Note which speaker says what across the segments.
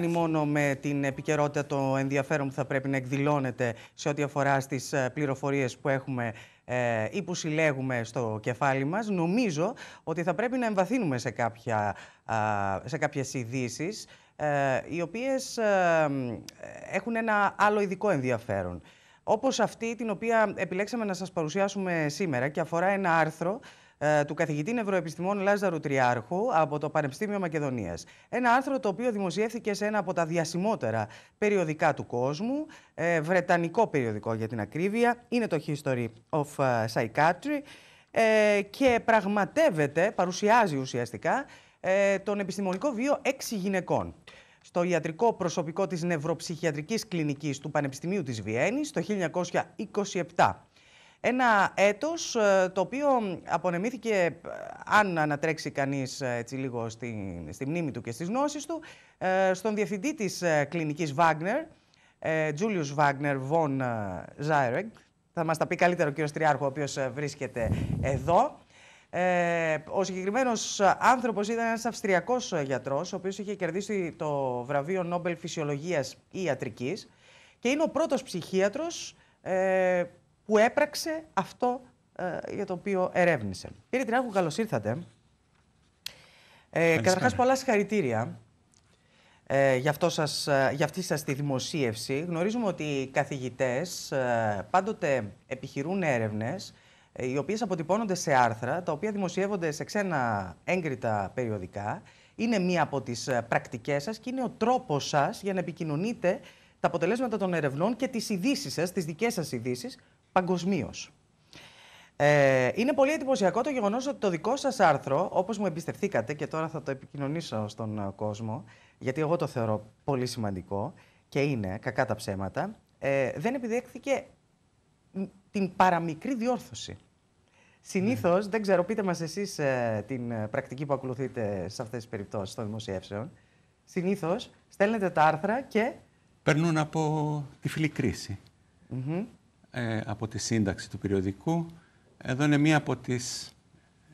Speaker 1: κάνει μόνο με την επικαιρότητα το ενδιαφέρον που θα πρέπει να εκδηλώνεται σε ό,τι αφορά στις ε, πληροφορίες που έχουμε ε, ή που συλλέγουμε στο κεφάλι μας. Νομίζω ότι θα πρέπει να εμβαθύνουμε σε, κάποια, σε κάποιες ειδήσεις, ε, οι οποίες έχουν ένα άλλο ειδικό ενδιαφέρον. Όπως αυτή την οποία επιλέξαμε να σας παρουσιάσουμε σήμερα και αφορά ένα άρθρο ε, του καθηγητή Νευροεπιστημών Λάζαρου Τριάρχου από το Πανεπιστήμιο Μακεδονίας. Ένα άρθρο το οποίο δημοσιεύθηκε σε ένα από τα διασημότερα περιοδικά του κόσμου, ε, βρετανικό περιοδικό για την ακρίβεια, είναι το History of ε, Psychiatry και πραγματεύεται, παρουσιάζει ουσιαστικά, τον επιστημονικό βίο έξι γυναικών στο ιατρικό προσωπικό της Νευροψυχιατρικής Κλινικής του Πανεπιστημίου της Βιέννης το 1927. Ένα έτος ε, το οποίο απονεμήθηκε, ε, αν ανατρέξει κανείς ε, έτσι λίγο στη, μνήμη του και στις γνώσεις του, στον διευθυντή της κλινικής Wagner, Julius Wagner von Zaireg. Θα μας τα πει καλύτερο ο κύριος Τριάρχο, ο οποίος βρίσκεται εδώ. ο συγκεκριμένος άνθρωπος ήταν ένας αυστριακός γιατρός, ο οποίος είχε κερδίσει το βραβείο Νόμπελ Φυσιολογίας ή Ιατρικής και είναι ο πρώτος ψυχίατρος που έπραξε αυτό ε, για το οποίο ερεύνησε. Κύριε Τριάρχου, καλώς ήρθατε. Ε, Καταρχάς, πολλά συγχαρητήρια ε, για, αυτό σας, ε, για αυτή σας τη δημοσίευση. Γνωρίζουμε ότι οι καθηγητές ε, πάντοτε επιχειρούν έρευνες ε, οι οποίες αποτυπώνονται σε άρθρα, τα οποία δημοσιεύονται σε ξένα έγκριτα περιοδικά. Είναι μία από τις πρακτικές σας και είναι ο τρόπος σας για να επικοινωνείτε τα αποτελέσματα των ερευνών και τις ειδήσεις σας, τις δικές σας ειδήσεις παγκοσμίως. Ε, είναι πολύ εντυπωσιακό το γεγονός ότι το δικό σας άρθρο, όπως μου εμπιστευτήκατε και τώρα θα το επικοινωνήσω στον ε, κόσμο, γιατί εγώ το θεωρώ πολύ σημαντικό και είναι κακά τα ψέματα, ε, δεν επιδέχθηκε την παραμικρή διόρθωση. Συνήθως, δεν ξέρω, πείτε μας εσείς ε, την ε, πρακτική που ακολουθείτε σε αυτές τις περιπτώσεις των δημοσιεύσεων. Συνήθως στέλνετε τα άρθρα και.
Speaker 2: Περνούν από τη φιλή κρίση ε, από τη σύνταξη του περιοδικού. Εδώ είναι μία από τις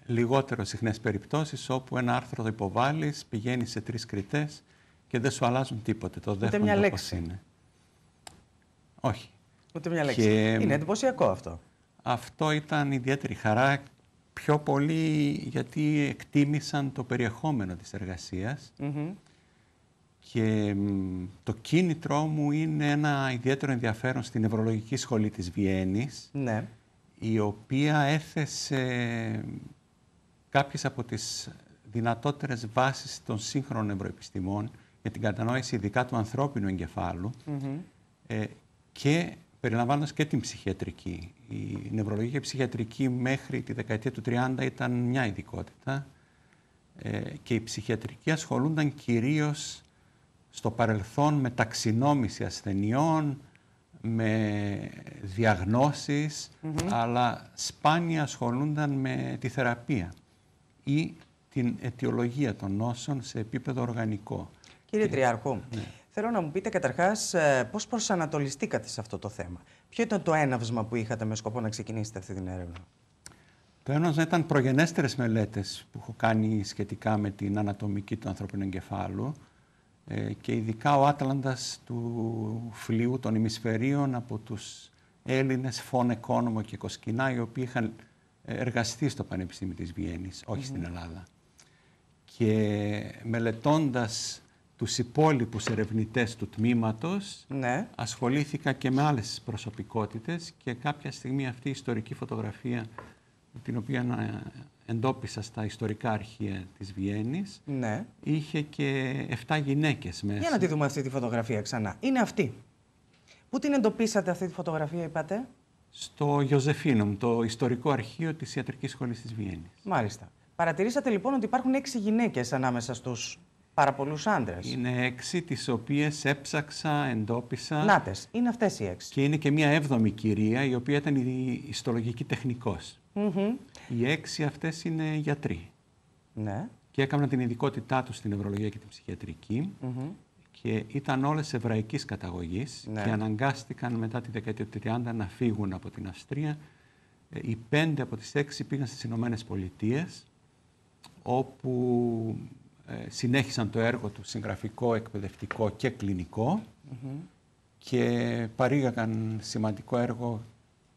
Speaker 2: λιγότερο συχνές περιπτώσεις όπου ένα άρθρο το υποβάλλεις, πηγαίνει σε τρεις κριτές και δεν σου αλλάζουν
Speaker 1: τίποτε. Το δέχονται μια λέξη. Όπως είναι. Όχι. Ούτε μια λέξη. Είναι εντυπωσιακό αυτό.
Speaker 2: Αυτό ήταν ιδιαίτερη χαρά πιο πολύ γιατί εκτίμησαν το περιεχόμενο της εργασίας. Και το κίνητρό μου είναι ένα ιδιαίτερο ενδιαφέρον στην νευρολογική Σχολή της Βιέννης, ναι. η οποία έθεσε κάποιες από τις δυνατότερες βάσεις των σύγχρονων ευρωεπιστημών για την κατανόηση ειδικά του ανθρώπινου εγκεφάλου ε, και περιλαμβάνοντας και την ψυχιατρική. Η νευρολογική και η ψυχιατρική μέχρι τη δεκαετία του 30 ήταν μια ειδικότητα ε, και η ψυχιατρική ασχολούνταν κυρίως στο παρελθόν με ταξινόμηση ασθενειών, με διαγνώσεις, αλλά σπάνια ασχολούνταν με τη θεραπεία
Speaker 1: ή την αιτιολογία των νόσων σε επίπεδο οργανικό. Κύριε Και... Ναι. θέλω να μου πείτε καταρχάς ε, πώς προσανατολιστήκατε σε αυτό το θέμα. Ποιο ήταν το έναυσμα που είχατε με σκοπό να ξεκινήσετε αυτή την έρευνα.
Speaker 2: Το έναυσμα ήταν προγενέστερες μελέτες που έχω κάνει σχετικά με την ανατομική του ανθρώπινου εγκεφάλου ε, και ειδικά ο Άτλαντας του φλοιού των ημισφαιρίων από τους Έλληνες Φων Εκόνομο και Κοσκινά οι οποίοι είχαν εργαστεί στο Πανεπιστήμιο της Βιέννης, όχι στην Ελλάδα. Και μελετώντας τους υπόλοιπους ερευνητές του τμήματος ναι. ασχολήθηκα και με άλλες προσωπικότητες και κάποια στιγμή αυτή η ιστορική φωτογραφία την οποία εντόπισα στα ιστορικά αρχεία της Βιέννης, ναι. είχε και 7 γυναίκες μέσα. Για να τη δούμε αυτή τη φωτογραφία ξανά.
Speaker 1: Είναι αυτή. Πού την εντοπίσατε αυτή τη φωτογραφία, είπατε?
Speaker 2: Στο Ιωζεφίνομ, το ιστορικό αρχείο της Ιατρικής Σχολής της Βιέννης.
Speaker 1: Μάλιστα. Παρατηρήσατε λοιπόν ότι υπάρχουν έξι γυναίκες ανάμεσα στους πάρα πολλούς άντρες.
Speaker 2: Είναι έξι τις οποίες έψαξα, εντόπισα. Νάτες, είναι αυτές οι έξι. Και είναι και μια έβδομη κυρία η οποία ήταν η ιστολογική τεχνικός. Mm -hmm. Οι έξι αυτές είναι γιατροί. Ναι. Και έκαναν την ειδικότητά τους στην ευρωλογία και την ψυχιατρική. Mm Και ήταν όλες εβραϊκής καταγωγής ναι. και αναγκάστηκαν μετά τη δεκαετία του 30 να φύγουν από την Αυστρία. Ε, οι πέντε από τις έξι πήγαν στις Ηνωμένες Πολιτείες, όπου ε, συνέχισαν το έργο τους συγγραφικό, εκπαιδευτικό και κλινικό και παρήγαγαν σημαντικό έργο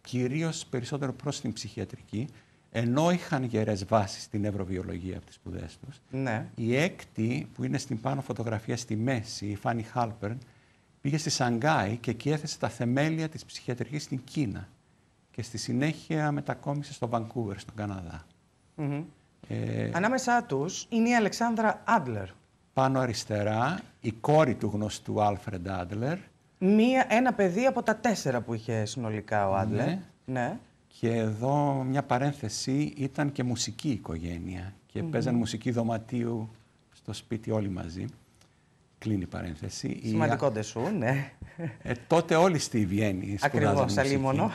Speaker 2: κυρίως περισσότερο προς την ψυχιατρική ενώ είχαν γερές βάσεις στην ευρωβιολογία από τις σπουδές τους. Ναι. Η έκτη που είναι στην πάνω φωτογραφία στη μέση, η Φάνη Χάλπερν, πήγε στη Σανγκάη και εκεί έθεσε τα θεμέλια της ψυχιατρικής στην Κίνα και στη συνέχεια μετακόμισε στο Βανκούβερ, στον καναδα ε,
Speaker 1: Ανάμεσά τους είναι η Αλεξάνδρα Άντλερ. Πάνω αριστερά, η κόρη του γνωστού Άλφρεντ Άντλερ. Μία, ένα παιδί από τα τέσσερα που είχε συνολικά ο Άντλερ. Ναι.
Speaker 2: ναι. Και εδώ μια παρένθεση, ήταν και μουσική οικογένεια. Και παίζαν μουσική δωματίου στο σπίτι όλοι μαζί. Κλείνει η παρένθεση. Σημαντικό σου, ναι. Ε, τότε όλοι στη Βιέννη σπουδάζαν Ακριβώς, μουσική. Ακριβώς,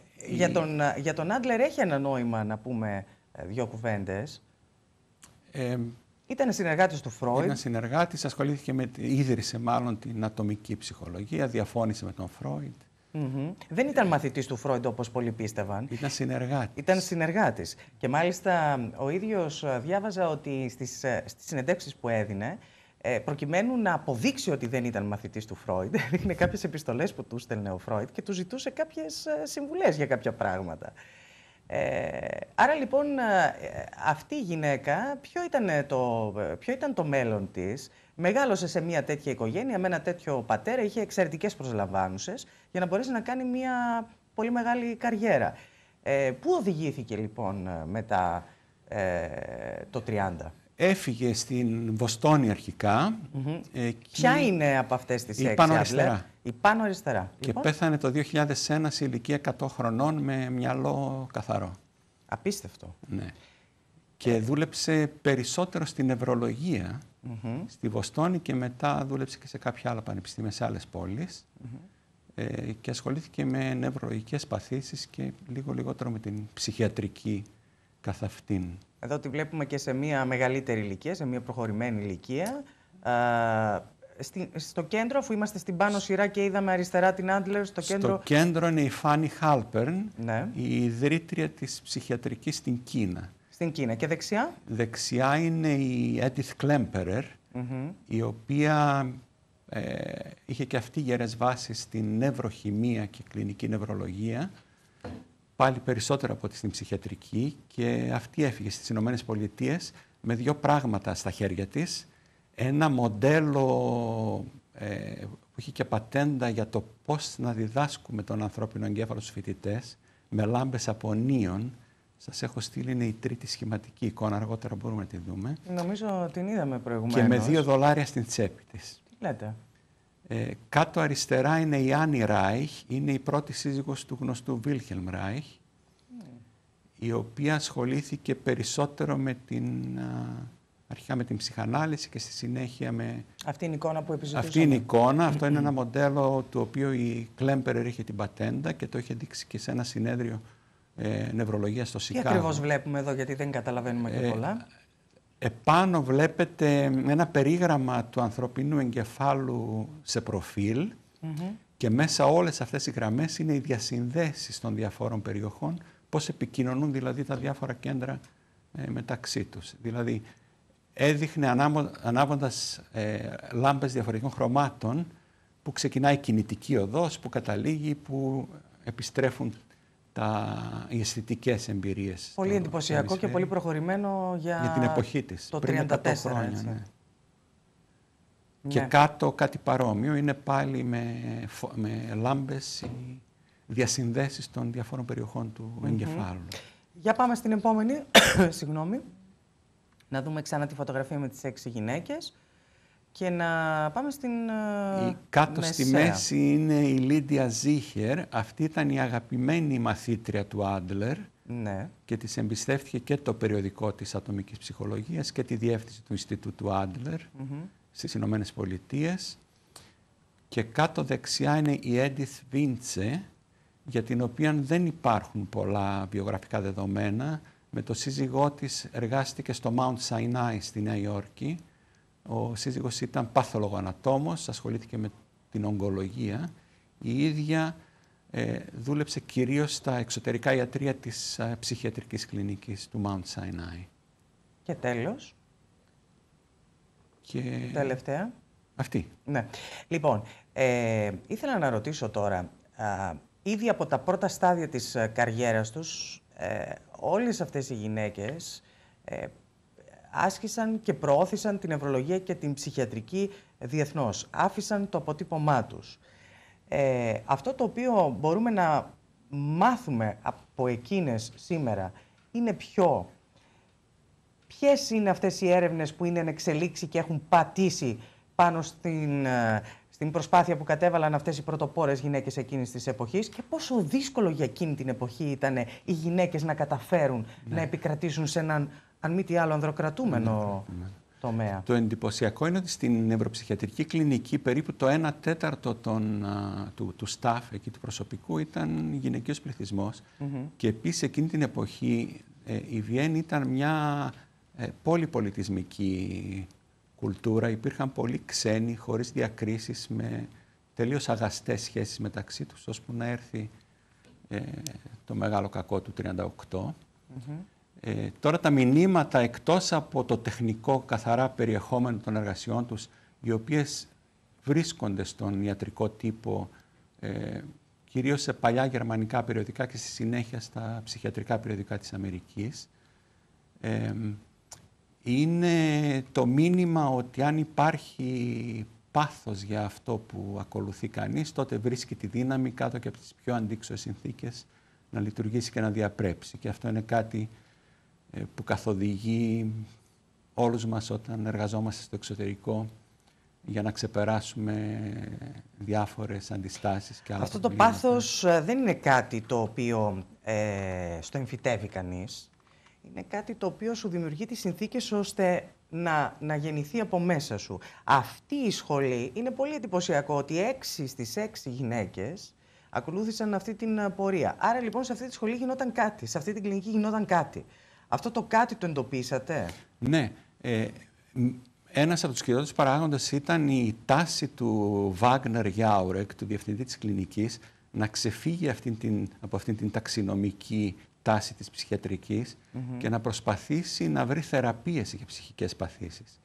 Speaker 1: Για τον, για τον Άντλερ έχει ένα νόημα να πούμε δύο κουβέντες. Ε, ήταν συνεργάτης του Φρόιντ. Ήταν συνεργάτης,
Speaker 2: ασχολήθηκε με. ίδρυσε μάλλον την ατομική ψυχολογία, διαφώνησε με τον Φρόιντ.
Speaker 1: Δεν ήταν μαθητής του Φρόιντ όπως πολλοί πίστευαν. Ήταν συνεργάτης. Ήταν συνεργάτης. Και μάλιστα ο ίδιος ε, διάβαζα ότι στις στις ε, που έδινε ε, προκειμένου να αποδείξει ότι δεν ήταν μαθητής του Φρόιντ, έδειχνε κάποιες επιστολές που του στέλνε ο Φρόιντ και του ζητούσε κάποιες ε, συμβουλές για κάποια πράγματα. Ε, άρα λοιπόν ε, αυτή η γυναίκα, ποιο ήταν, το, ποιο ήταν το μέλλον της, μεγάλωσε σε μια τέτοια οικογένεια, με ένα τέτοιο πατέρα, είχε εξαιρετικές προσλαμβάνουσες για να μπορέσει να κάνει μια πολύ μεγάλη καριέρα. Ε, πού οδηγήθηκε λοιπόν μετά ε, το 30. Έφυγε στην Βοστόνη αρχικά. Mm Ποια είναι από αυτές τις έξι, πάνω αριστερά. Η πάνω αριστερά. Και λοιπόν. πέθανε
Speaker 2: το 2001 σε ηλικία 100 χρονών με μυαλό καθαρό.
Speaker 1: Απίστευτο. Ναι.
Speaker 2: Και ε. δούλεψε περισσότερο στην νευρολογία, στη Βοστόνη και μετά δούλεψε και σε κάποια άλλα πανεπιστήμια, σε άλλες πόλεις. Ε, και ασχολήθηκε με νευροϊκές παθήσεις και λίγο λιγότερο με την ψυχιατρική καθ'
Speaker 1: Εδώ τη βλέπουμε και σε μια μεγαλύτερη ηλικία, σε μια προχωρημένη ηλικία. στο κέντρο, αφού είμαστε στην πάνω σειρά και είδαμε αριστερά την Άντλερ, στο κέντρο... Στο
Speaker 2: κέντρο είναι η Φάνη Χάλπερν, ναι. η ιδρύτρια της ψυχιατρικής στην Κίνα.
Speaker 1: Στην Κίνα. Και δεξιά?
Speaker 2: Δεξιά είναι η Έτιθ Κλέμπερερ, η οποία ε, είχε και αυτή γερές βάσεις στην νευροχημία και κλινική νευρολογία πάλι περισσότερο από ό,τι στην ψυχιατρική και αυτή έφυγε στις Ηνωμένες Πολιτείες με δύο πράγματα στα χέρια της. Ένα μοντέλο ε, που είχε και πατέντα για το πώς να διδάσκουμε τον ανθρώπινο εγκέφαλο στους φοιτητές με λάμπες απονίων. Σας έχω στείλει, είναι η τρίτη σχηματική εικόνα, αργότερα μπορούμε να τη δούμε.
Speaker 1: Νομίζω την είδαμε προηγουμένως. Και με δύο
Speaker 2: δολάρια στην τσέπη της. λέτε. Ε, κάτω αριστερά είναι η Άννη Ράιχ, είναι η πρώτη σύζυγος του γνωστού Βίλχελμ Ράιχ, η οποία ασχολήθηκε περισσότερο με την, αρχικά με την ψυχανάλυση και στη συνέχεια με...
Speaker 1: Αυτή είναι η εικόνα που επιζητούσαμε. Αυτή είναι η εικόνα, αυτό είναι ένα
Speaker 2: μοντέλο το οποίο η Κλέμπερ είχε την πατέντα και το είχε δείξει και σε ένα συνέδριο ε, νευρολογίας στο Σικάγο. Τι ακριβώς
Speaker 1: βλέπουμε εδώ, γιατί δεν καταλαβαίνουμε και ε, πολλά.
Speaker 2: Επάνω βλέπετε ένα περίγραμμα του ανθρωπίνου εγκεφάλου σε προφίλ mm και μέσα όλες αυτές οι γραμμές είναι οι διασυνδέσεις των διαφόρων περιοχών, πώς επικοινωνούν δηλαδή τα διάφορα κέντρα ε, μεταξύ τους. Δηλαδή έδειχνε ανάβοντας ε, λάμπες διαφορετικών χρωμάτων που ξεκινάει η κινητική οδός, που καταλήγει, που επιστρέφουν τα, οι αισθητικές εμπειρίες. Πολύ εντυπωσιακό και πολύ
Speaker 1: προχωρημένο για, για την εποχή της. Το 34. χρόνια, ναι. ναι.
Speaker 2: Και κάτω κάτι παρόμοιο είναι πάλι με, με λάμπες
Speaker 1: οι διασυνδέσεις των διαφόρων περιοχών του mm εγκεφάλου. Για πάμε στην επόμενη, συγγνώμη, να δούμε ξανά τη φωτογραφία με τις έξι γυναίκες. Και να πάμε στην ε, Κάτω στη μέση
Speaker 2: είναι η Λίντια Ζίχερ. Αυτή ήταν η αγαπημένη μαθήτρια του Άντλερ. Ναι. Και της εμπιστεύτηκε και το περιοδικό της ατομικής ψυχολογίας και τη διεύθυνση του Ινστιτούτου Άντλερ mm -hmm. στις Ηνωμένες Πολιτείες. Και κάτω δεξιά είναι η Έντιθ Βίντσε, για την οποία δεν υπάρχουν πολλά βιογραφικά δεδομένα. Με το σύζυγό της εργάστηκε στο Mount Sinai στη Νέα Υόρκη ο σύζυγος ήταν ανατόμος, ασχολήθηκε με την ογκολογία. Η ίδια ε, δούλεψε κυρίως στα εξωτερικά ιατρία της ε, ψυχιατρικής κλινικής του Mount Sinai.
Speaker 1: Και τέλος. Και... Τελευταία. Αυτή. Ναι. Λοιπόν, ε, ήθελα να ρωτήσω τώρα, α, ήδη από τα πρώτα στάδια της ε, καριέρας τους, ε, όλες αυτές οι γυναίκες άσκησαν και προώθησαν την ευρολογία και την ψυχιατρική διεθνώς. Άφησαν το αποτύπωμά τους. Ε, αυτό το οποίο μπορούμε να μάθουμε από εκείνες σήμερα είναι ποιο. Ποιες είναι αυτές οι έρευνες που είναι εξελίξει και έχουν πατήσει πάνω στην, ε, στην προσπάθεια που κατέβαλαν αυτές οι πρωτοπόρες γυναίκες εκείνης της εποχής και πόσο δύσκολο για εκείνη την εποχή ήταν οι γυναίκες να καταφέρουν ναι. να επικρατήσουν σε έναν αν μη τι άλλο, ανδροκρατούμενο ναι, ναι, ναι. τομέα.
Speaker 2: Το εντυπωσιακό είναι ότι στην νευροψυχιατρική κλινική περίπου το 1 τέταρτο των, του, του staff, εκεί του προσωπικού, ήταν γυναικείος πληθυσμός. Και επίσης εκείνη την εποχή ε, η Βιέννη ήταν μια ε, πολυπολιτισμική κουλτούρα. Υπήρχαν πολλοί ξένοι χωρίς διακρίσεις με τελείως αγαστές σχέσεις μεταξύ τους, ώσπου να έρθει ε, το μεγάλο κακό του 1938. Ε, τώρα τα μηνύματα εκτός από το τεχνικό καθαρά περιεχόμενο των εργασιών τους, οι οποίες βρίσκονται στον ιατρικό τύπο, ε, κυρίως σε παλιά γερμανικά περιοδικά και στη συνέχεια στα ψυχιατρικά περιοδικά της Αμερικής, ε, είναι το μήνυμα ότι αν υπάρχει πάθος για αυτό που ακολουθεί κανείς, τότε βρίσκει τη δύναμη κάτω και από τις πιο αντίξωες συνθήκες να λειτουργήσει και να διαπρέψει. Και αυτό είναι κάτι ε, που καθοδηγεί όλους μας όταν εργαζόμαστε στο εξωτερικό για να ξεπεράσουμε διάφορες αντιστάσεις
Speaker 1: και άλλα Αυτό το πάθος ε, δεν είναι κάτι το οποίο ε, στο εμφυτεύει κανείς. Είναι κάτι το οποίο σου δημιουργεί τις συνθήκες ώστε να, να γεννηθεί από μέσα σου. Αυτή η σχολή είναι πολύ εντυπωσιακό ότι έξι στις έξι γυναίκες ακολούθησαν αυτή την ε, πορεία. Άρα λοιπόν σε αυτή τη σχολή γινόταν κάτι, σε αυτή την κλινική γινόταν κάτι. Αυτό το κάτι το εντοπίσατε.
Speaker 2: Ναι. Ε, ένας από τους κυριότερους παράγοντες ήταν η τάση του Βάγνερ Γιάουρεκ, του διευθυντή της κλινικής, να ξεφύγει αυτή την, από αυτήν την ταξινομική τάση της ψυχιατρικης και να προσπαθήσει να βρει θεραπείες για ψυχικές παθήσεις.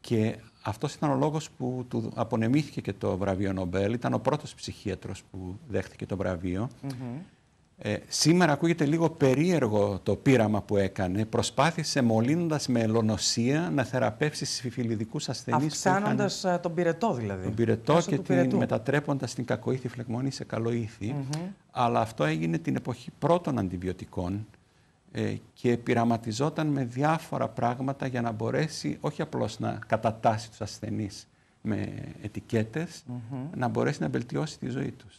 Speaker 2: Και αυτός ήταν ο λόγος που του απονεμήθηκε και το βραβείο Νομπέλ. Ήταν ο πρώτος ψυχίατρος που δέχτηκε το βραβειο ε, σήμερα ακούγεται λίγο περίεργο το πείραμα που έκανε. Προσπάθησε μολύνοντας με ελονοσία να θεραπεύσει συμφιλιδικούς ασθενείς. Αυξάνοντας
Speaker 1: είχαν... τον πυρετό δηλαδή. Τον πυρετό και την,
Speaker 2: μετατρέποντας την κακοήθη φλεγμονή σε καλοήθη. Αλλά αυτό έγινε την εποχή πρώτων αντιβιωτικών ε, και πειραματιζόταν με διάφορα πράγματα για να μπορέσει όχι απλώς να κατατάσει τους ασθενείς
Speaker 1: με ετικέτες, να μπορέσει να βελτιώσει τη ζωή τους.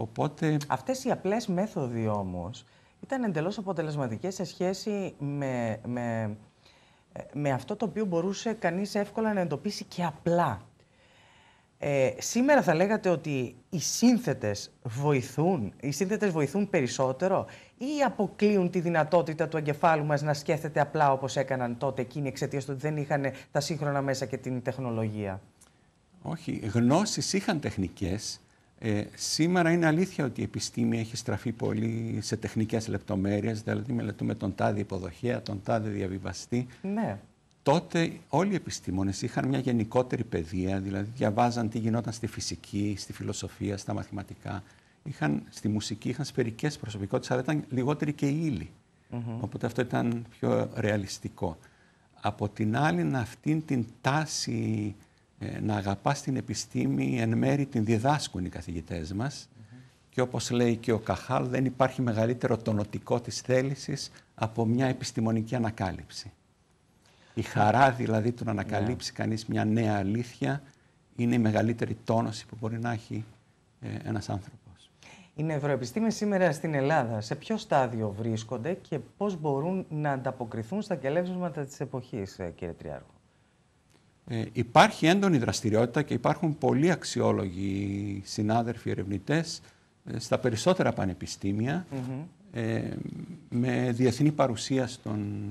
Speaker 1: Οπότε... Αυτές οι απλές μέθοδοι όμως ήταν εντελώς αποτελεσματικές σε σχέση με, με, με αυτό το οποίο μπορούσε κανείς εύκολα να εντοπίσει και απλά. Ε, σήμερα θα λέγατε ότι οι σύνθετες βοηθούν, οι σύνθετες βοηθούν περισσότερο ή αποκλείουν τη δυνατότητα του εγκεφάλου μας να σκέφτεται απλά όπως έκαναν τότε εκείνοι εξαιτίας του ότι δεν είχαν τα σύγχρονα μέσα και την τεχνολογία.
Speaker 2: Όχι, γνώσεις είχαν τεχνικές, ε, σήμερα είναι αλήθεια ότι η επιστήμη έχει στραφεί πολύ σε τεχνικές λεπτομέρειες, δηλαδή μελετούμε τον τάδε υποδοχέα, τον τάδε διαβιβαστή. Ναι. Τότε όλοι οι επιστήμονες είχαν μια γενικότερη παιδεία, δηλαδή διαβάζαν τι γινόταν στη φυσική, στη φιλοσοφία, στα μαθηματικά. Είχαν, στη μουσική είχαν σφαιρικές προσωπικότητες, αλλά ήταν λιγότεροι και οι ύλοι. Οπότε αυτό ήταν πιο ρεαλιστικό. Από την άλλη, αυτήν την τάση ε, να αγαπάς την επιστήμη, εν μέρη την διδάσκουν οι καθηγητές μας. Και όπως λέει και ο Καχάλ, δεν υπάρχει μεγαλύτερο τονοτικό της θέλησης από μια επιστημονική ανακάλυψη. Η χαρά δηλαδή του να ανακαλύψει yeah. Ναι. κανείς μια νέα αλήθεια είναι η μεγαλύτερη τόνωση που μπορεί να έχει ε, ένας άνθρωπος.
Speaker 1: Οι νευροεπιστήμες σήμερα στην Ελλάδα σε ποιο στάδιο βρίσκονται και πώς μπορούν να ανταποκριθούν στα κελεύσματα της εποχής, ε, κύριε Τριάρχο. Ε,
Speaker 2: υπάρχει έντονη δραστηριότητα και υπάρχουν πολλοί αξιόλογοι συνάδελφοι ερευνητές ε, στα περισσότερα ε, με διεθνή παρουσία στον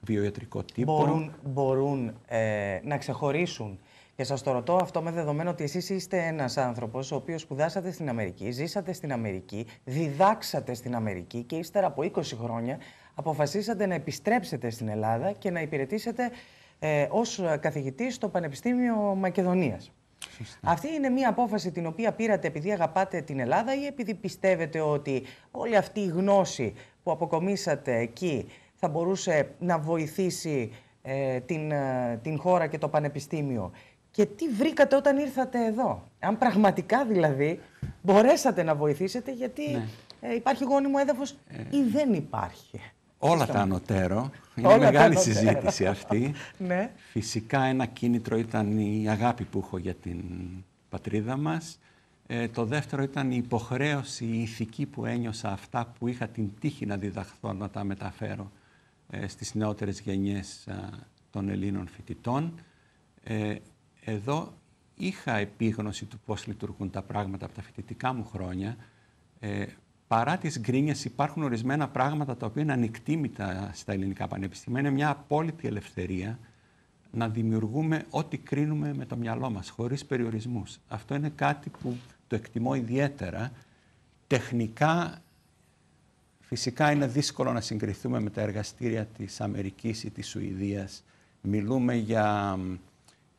Speaker 2: βιοιατρικό τύπο. Μπορούν,
Speaker 1: μπορούν ε, να ξεχωρίσουν. Και σας το ρωτώ αυτό με δεδομένο ότι εσείς είστε ένας άνθρωπος ο οποίος σπουδάσατε στην Αμερική, ζήσατε στην Αμερική, διδάξατε στην Αμερική και ύστερα από 20 χρόνια αποφασίσατε να επιστρέψετε στην Ελλάδα και να υπηρετήσετε ε, ως καθηγητής στο Πανεπιστήμιο Μακεδονίας. Αυτή είναι μια απόφαση την οποία πήρατε επειδή αγαπάτε την Ελλάδα ή επειδή πιστεύετε ότι όλη αυτή η γνώση που αποκομίσατε εκεί θα μπορούσε να βοηθήσει ε, την, ε, την χώρα και το πανεπιστήμιο. Και τι βρήκατε όταν ήρθατε εδώ. Αν πραγματικά δηλαδή μπορέσατε να βοηθήσετε γιατί ναι. ε, υπάρχει γόνιμο έδαφος ή δεν υπάρχει. Όλα τα
Speaker 2: ανωτέρω. Είναι μεγάλη συζήτηση αυτή. Ναι. Φυσικά ένα κίνητρο ήταν η αγάπη που έχω για την πατρίδα μας. Ε, το δεύτερο ήταν η υποχρέωση, η ηθική που ένιωσα αυτά που είχα την τύχη να διδαχθώ, να τα μεταφέρω ε, στις νεότερες γενιές ε, των Ελλήνων φοιτητών. Ε, εδώ είχα επίγνωση του πώς λειτουργούν τα πράγματα από τα φοιτητικά μου χρόνια παρά τις γκρίνιες υπάρχουν ορισμένα πράγματα τα οποία είναι ανεκτήμητα στα ελληνικά πανεπιστήμια. Είναι μια απόλυτη ελευθερία να δημιουργούμε ό,τι κρίνουμε με το μυαλό μας, χωρίς περιορισμούς. Αυτό είναι κάτι που το εκτιμώ ιδιαίτερα. Τεχνικά, φυσικά είναι δύσκολο να συγκριθούμε με τα εργαστήρια της Αμερικής ή της Σουηδίας. Μιλούμε για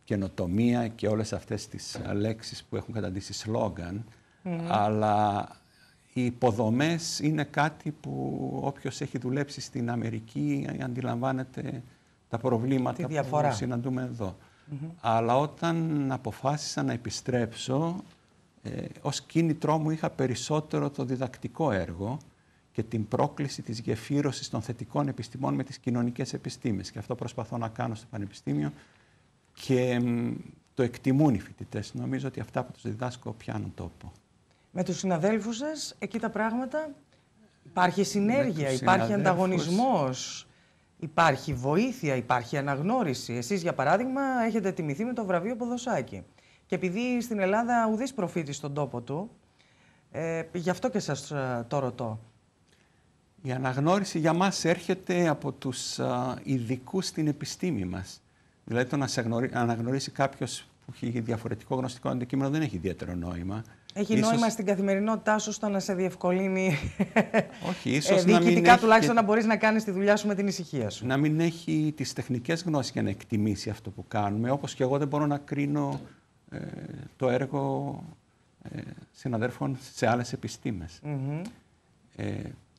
Speaker 2: καινοτομία και όλες αυτές τις λέξεις που έχουν καταντήσει σλόγγαν, ναι. αλλά οι υποδομές είναι κάτι που όποιος έχει δουλέψει στην Αμερική αντιλαμβάνεται τα προβλήματα που συναντούμε εδώ. Αλλά όταν αποφάσισα να επιστρέψω, ε, ως κίνητρό μου είχα περισσότερο το διδακτικό έργο και την πρόκληση της γεφύρωσης των θετικών επιστημών με τις κοινωνικές επιστήμες. Και αυτό προσπαθώ να κάνω στο Πανεπιστήμιο και το εκτιμούν οι φοιτητές. Νομίζω ότι αυτά που τους διδάσκω πιάνουν τόπο
Speaker 1: με τους συναδέλφους σας, εκεί τα πράγματα υπάρχει συνέργεια, υπάρχει ανταγωνισμός, υπάρχει βοήθεια, υπάρχει αναγνώριση. Εσείς, για παράδειγμα, έχετε τιμηθεί με το βραβείο Ποδοσάκη. Και επειδή στην Ελλάδα ουδής προφήτης στον τόπο του, ε, γι' αυτό και σας ε, το ρωτώ. Η αναγνώριση για μας
Speaker 2: έρχεται από τους ε, ειδικούς στην επιστήμη μας. Δηλαδή το να σε αναγνωρίσει κάποιος που έχει διαφορετικό γνωστικό αντικείμενο δεν έχει ιδιαίτερο νόημα. Έχει ίσως... νόημα στην
Speaker 1: καθημερινότητά σου στο να σε διευκολύνει Όχι, ίσω. ε, διοικητικά τουλάχιστον να μπορείς να κάνεις τη δουλειά σου με την ησυχία
Speaker 2: σου. Να μην έχει τις τεχνικές γνώσεις για να εκτιμήσει αυτό που κάνουμε, όπως και εγώ δεν μπορώ να κρίνω ε, το έργο ε, συναδέρφων σε άλλες επιστημε Mm -hmm. ε,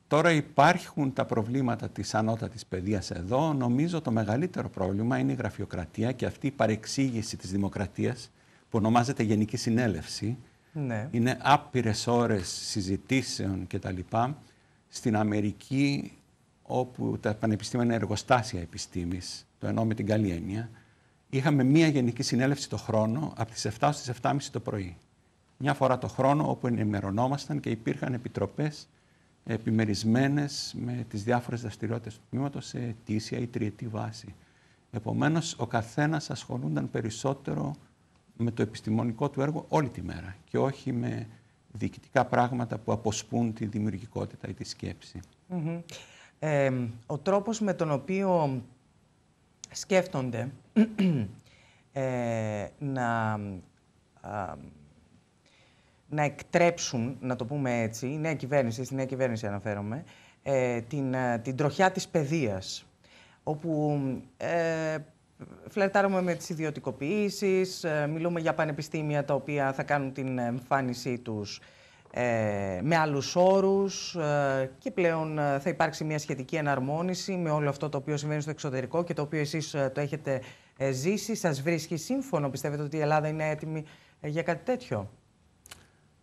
Speaker 2: τώρα υπάρχουν τα προβλήματα της ανώτατης παιδείας εδώ. Νομίζω το μεγαλύτερο πρόβλημα είναι η γραφειοκρατία και αυτή η παρεξήγηση της δημοκρατίας που ονομάζεται Γενική Συνέλευση, ναι. Είναι άπειρες ώρες συζητήσεων κτλ. Στην Αμερική όπου τα πανεπιστήμια είναι εργοστάσια επιστήμης, το εννοώ με την καλή έννοια, είχαμε μία γενική συνέλευση το χρόνο από τις 7 τις 7.30 το πρωί. Μια φορά το χρόνο όπου ενημερωνόμασταν και υπήρχαν επιτροπές επιμερισμένες με τις διάφορες δραστηριότητες του τμήματος σε αιτήσια ή τριετή βάση. Επομένως, ο καθένας ασχολούνταν περισσότερο με το επιστημονικό του έργο όλη τη μέρα και όχι με διοικητικά πράγματα που αποσπούν τη δημιουργικότητα ή τη σκέψη.
Speaker 1: ε, ο τρόπος με τον οποίο σκέφτονται ε, να, α, να εκτρέψουν, να το πούμε έτσι, η νέα κυβέρνηση, στη νέα κυβέρνηση αναφέρομαι, ε, την, ε, την τροχιά της παιδείας, όπου ε, Φλερτάρουμε με τις ιδιωτικοποιήσεις, ε, μιλούμε για πανεπιστήμια τα οποία θα κάνουν την εμφάνισή τους ε, με άλλους όρους ε, και πλέον θα υπάρξει μια σχετική εναρμόνιση με όλο αυτό το οποίο συμβαίνει στο εξωτερικό και το οποίο εσείς το έχετε ζήσει. Σας βρίσκει σύμφωνο, πιστεύετε ότι η Ελλάδα είναι έτοιμη για κάτι τέτοιο.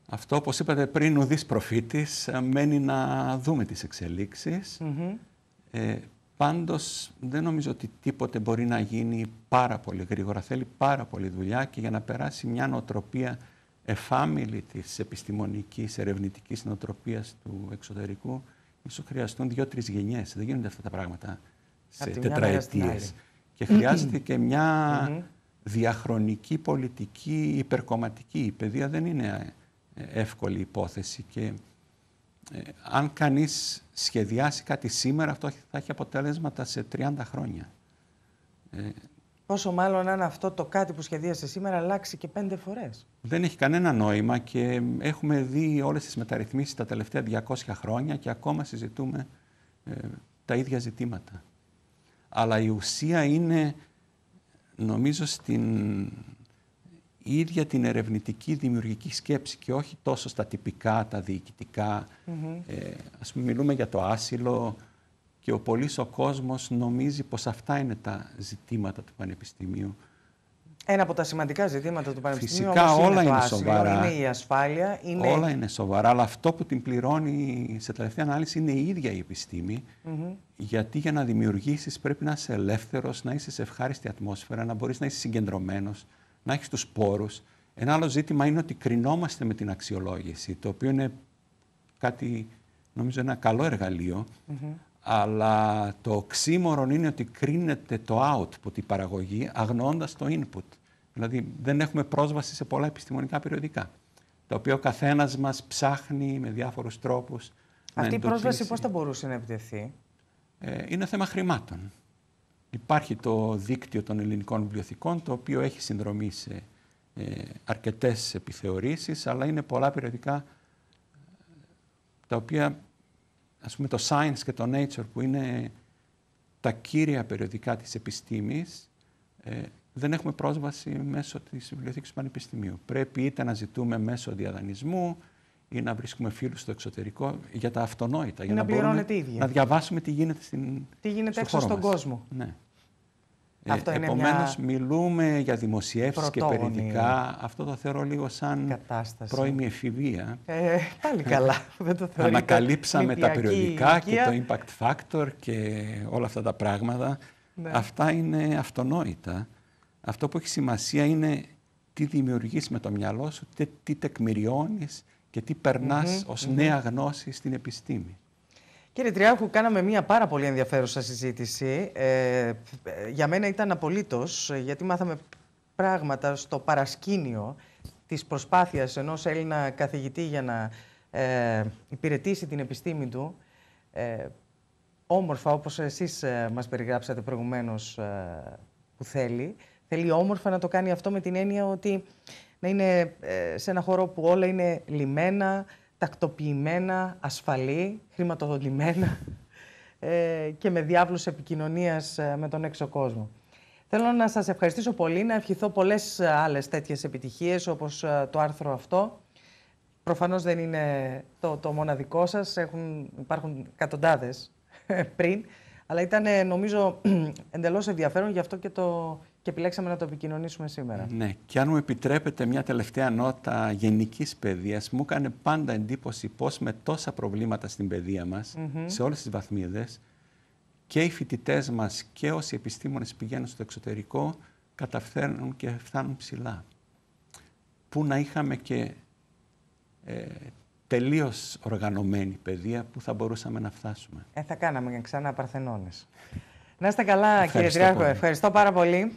Speaker 2: Αυτό, όπως είπατε πριν, ουδής προφήτης, μένει να δούμε τις εξελίξεις. ε, Πάντως δεν νομίζω ότι τίποτε μπορεί να γίνει πάρα πολύ γρήγορα. Θέλει πάρα πολύ δουλειά και για να περάσει μια νοοτροπία εφάμιλη της επιστημονικής ερευνητικής νοοτροπίας του εξωτερικού ίσως χρειαστούν δύο-τρεις γενιές. Δεν γίνονται αυτά τα πράγματα σε τετραετίες. Και χρειάζεται και μια διαχρονική πολιτική υπερκομματική. Η παιδεία δεν είναι ε, εύκολη υπόθεση και ε, αν κανείς σχεδιάσει κάτι σήμερα, αυτό θα έχει αποτέλεσματα σε 30 χρόνια. Ε,
Speaker 1: Πόσο μάλλον αν αυτό το κάτι που σχεδίασε σήμερα αλλάξει και πέντε φορές.
Speaker 2: Δεν έχει κανένα νόημα και έχουμε δει όλες τις μεταρρυθμίσεις τα τελευταία 200 χρόνια και ακόμα συζητούμε ε, τα ίδια ζητήματα. Αλλά η ουσία είναι νομίζω στην η ίδια την ερευνητική δημιουργική σκέψη και όχι τόσο στα τυπικά, τα διοικητικά. Ε, ας πούμε, μιλούμε για το άσυλο και ο πολύς ο κόσμος νομίζει πως αυτά είναι τα ζητήματα του Πανεπιστημίου.
Speaker 1: Ένα από τα σημαντικά ζητήματα του Πανεπιστημίου Φυσικά, όμως όλα είναι, άσυλο, σοβαρά. είναι η ασφάλεια. Είναι... Όλα είναι
Speaker 2: σοβαρά, αλλά αυτό που την πληρώνει σε τελευταία ανάλυση είναι η ίδια η επιστημη Γιατί για να δημιουργήσεις πρέπει να είσαι ελεύθερος, να είσαι σε ευχάριστη ατμόσφαιρα, να μπορείς να είσαι συγκεντρωμένος να έχει τους πόρους. Ένα άλλο ζήτημα είναι ότι κρινόμαστε με την αξιολόγηση, το οποίο είναι κάτι, νομίζω, ένα καλό εργαλείο, αλλά το οξύμορον είναι ότι κρίνεται το output, η παραγωγή, αγνοώντας το input. Δηλαδή δεν έχουμε πρόσβαση σε πολλά επιστημονικά περιοδικά, τα οποία ο καθένας μας ψάχνει με διάφορους τρόπους. Αυτή η πρόσβαση πώς θα
Speaker 1: μπορούσε να επιτεθεί?
Speaker 2: Ε, είναι θέμα χρημάτων. Υπάρχει το δίκτυο των ελληνικών βιβλιοθηκών, το οποίο έχει συνδρομή σε ε, αρκετές επιθεωρήσεις, αλλά είναι πολλά περιοδικά ε, τα οποία, ας πούμε το Science και το Nature, που είναι τα κύρια περιοδικά της επιστήμης, ε, δεν έχουμε πρόσβαση μέσω της βιβλιοθήκης του Πανεπιστημίου. Πρέπει είτε να ζητούμε μέσω διαδανεισμού, ή να βρίσκουμε φίλους στο εξωτερικό για τα αυτονόητα. Για να, να να διαβάσουμε τι γίνεται, στην, τι γίνεται έξω στον
Speaker 1: κόσμο. Ναι. ε, Επομένω,
Speaker 2: μιλούμε για δημοσιεύσεις και περιοδικά. Αυτό το θεωρώ λίγο σαν Κατάσταση. πρώιμη εφηβεία. Ε, πάλι καλά. Δεν το θεωρώ. Ανακαλύψαμε τα περιοδικά και το impact factor και όλα αυτά τα πράγματα. Ναι. Αυτά είναι αυτονόητα. Αυτό που έχει σημασία είναι τι δημιουργείς με το μυαλό σου, τι, τι και τι περνάς mm ως νέα γνώση στην επιστήμη.
Speaker 1: Κύριε Τριάχου, κάναμε μια πάρα πολύ ενδιαφέρουσα συζήτηση. Ε, για μένα ήταν απολύτως, γιατί μάθαμε πράγματα στο παρασκήνιο της προσπάθειας ενός Έλληνα καθηγητή για να ε, υπηρετήσει την επιστήμη του, ε, όμορφα όπως εσείς μας περιγράψατε προηγουμένως που θέλει. Θέλει όμορφα να το κάνει αυτό με την έννοια ότι να είναι ε, σε ένα χώρο που όλα είναι λιμένα, τακτοποιημένα, ασφαλή, χρηματοδοτημένα ε, και με διάβλους επικοινωνίας ε, με τον έξω κόσμο. Θέλω να σας ευχαριστήσω πολύ, να ευχηθώ πολλές άλλες τέτοιες επιτυχίες όπως το άρθρο αυτό. Προφανώς δεν είναι το, το μοναδικό σας, Έχουν, υπάρχουν κατοντάδες πριν, αλλά ήταν νομίζω εντελώς ενδιαφέρον, γι' αυτό και το και επιλέξαμε να το επικοινωνήσουμε σήμερα.
Speaker 2: Ναι, και αν μου επιτρέπετε μια τελευταία νότα γενικής παιδείας, μου έκανε πάντα εντύπωση πώς με τόσα προβλήματα στην παιδεία μας, σε όλες τις βαθμίδες, και οι φοιτητές μας και όσοι επιστήμονες πηγαίνουν στο εξωτερικό, καταφέρνουν και φτάνουν ψηλά. Πού να είχαμε και ε, οργανωμένη παιδεία που θα μπορούσαμε να φτάσουμε.
Speaker 1: Ε, θα κάναμε ξανά παρθενώνες. Να είστε καλά, Ευχαριστώ κύριε Τριάρχο. Ευχαριστώ πάρα πολύ.